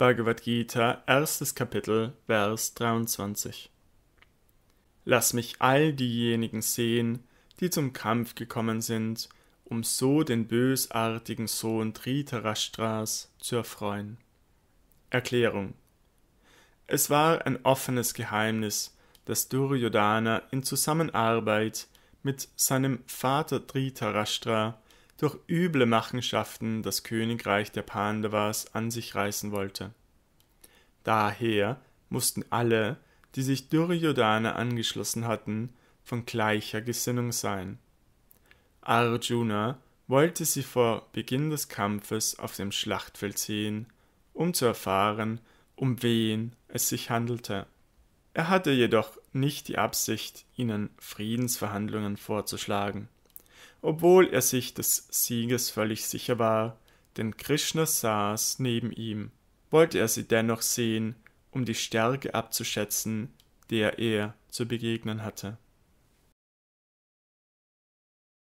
Bhagavad Gita, erstes Kapitel, Vers 23. Lass mich all diejenigen sehen, die zum Kampf gekommen sind, um so den bösartigen Sohn Dhritarashtras zu erfreuen. Erklärung Es war ein offenes Geheimnis, dass Duryodhana in Zusammenarbeit mit seinem Vater Dhritarashtra durch üble Machenschaften das Königreich der Pandavas an sich reißen wollte. Daher mussten alle, die sich Duryodhana angeschlossen hatten, von gleicher Gesinnung sein. Arjuna wollte sie vor Beginn des Kampfes auf dem Schlachtfeld sehen, um zu erfahren, um wen es sich handelte. Er hatte jedoch nicht die Absicht, ihnen Friedensverhandlungen vorzuschlagen obwohl er sich des Sieges völlig sicher war, denn Krishna saß neben ihm, wollte er sie dennoch sehen, um die Stärke abzuschätzen, der er zu begegnen hatte